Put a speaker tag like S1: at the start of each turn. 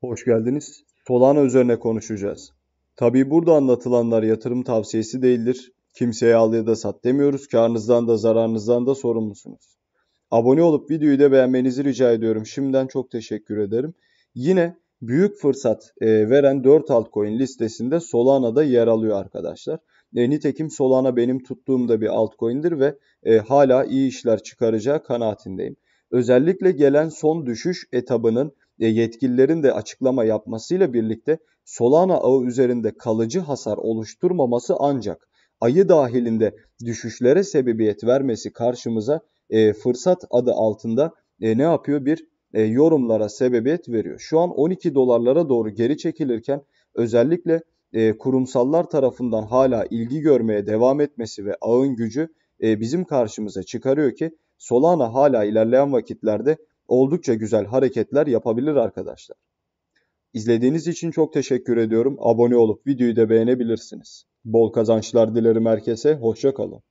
S1: Hoş geldiniz. Solana üzerine konuşacağız. Tabii burada anlatılanlar yatırım tavsiyesi değildir. Kimseye al ya da sat demiyoruz. Karnınızdan da zararınızdan da sorumlusunuz. Abone olup videoyu da beğenmenizi rica ediyorum. Şimdiden çok teşekkür ederim. Yine büyük fırsat e, veren 4 altcoin listesinde Solana da yer alıyor arkadaşlar. E, nitekim Solana benim tuttuğum da bir altcoin'dir ve e, hala iyi işler çıkaracağı kanaatindeyim. Özellikle gelen son düşüş etabının yetkililerin de açıklama yapmasıyla birlikte Solana ağı üzerinde kalıcı hasar oluşturmaması ancak ayı dahilinde düşüşlere sebebiyet vermesi karşımıza e, fırsat adı altında e, ne yapıyor bir e, yorumlara sebebiyet veriyor. Şu an 12 dolarlara doğru geri çekilirken özellikle e, kurumsallar tarafından hala ilgi görmeye devam etmesi ve ağın gücü e, bizim karşımıza çıkarıyor ki Solana hala ilerleyen vakitlerde oldukça güzel hareketler yapabilir arkadaşlar. İzlediğiniz için çok teşekkür ediyorum. Abone olup videoyu da beğenebilirsiniz. Bol kazançlar dilerim herkese. Hoşçakalın.